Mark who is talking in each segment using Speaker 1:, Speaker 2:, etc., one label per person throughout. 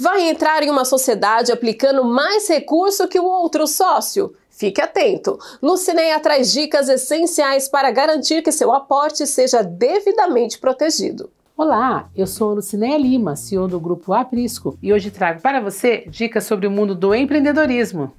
Speaker 1: vai entrar em uma sociedade aplicando mais recurso que o outro sócio? Fique atento! Lucineia traz dicas essenciais para garantir que seu aporte seja devidamente protegido.
Speaker 2: Olá, eu sou Lucineia Lima, CEO do grupo Aprisco, e hoje trago para você dicas sobre o mundo do empreendedorismo.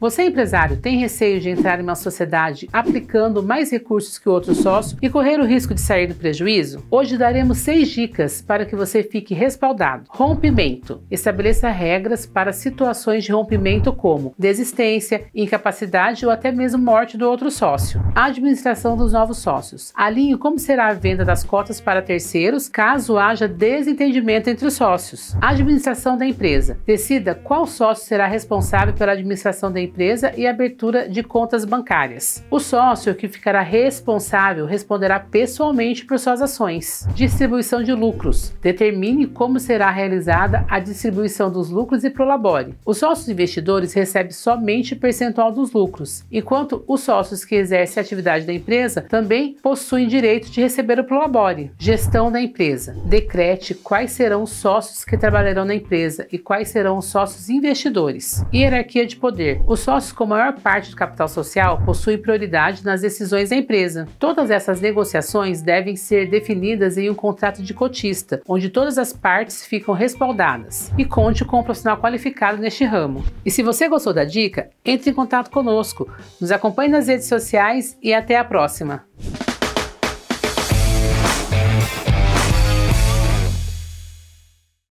Speaker 2: Você, empresário, tem receio de entrar em uma sociedade aplicando mais recursos que o outro sócio e correr o risco de sair do prejuízo? Hoje daremos seis dicas para que você fique respaldado. Rompimento. Estabeleça regras para situações de rompimento como desistência, incapacidade ou até mesmo morte do outro sócio. Administração dos novos sócios. Alinhe como será a venda das cotas para terceiros caso haja desentendimento entre os sócios. Administração da empresa. Decida qual sócio será responsável pela administração da empresa e abertura de contas bancárias. O sócio que ficará responsável responderá pessoalmente por suas ações. Distribuição de lucros. Determine como será realizada a distribuição dos lucros e prolabore. Os sócios investidores recebem somente percentual dos lucros, enquanto os sócios que exercem a atividade da empresa também possuem direito de receber o prolabore. Gestão da empresa. Decrete quais serão os sócios que trabalharão na empresa e quais serão os sócios investidores. Hierarquia de poder. O os sócios com maior parte do capital social possuem prioridade nas decisões da empresa. Todas essas negociações devem ser definidas em um contrato de cotista, onde todas as partes ficam respaldadas. E conte com um profissional qualificado neste ramo. E se você gostou da dica, entre em contato conosco, nos acompanhe nas redes sociais e até a próxima!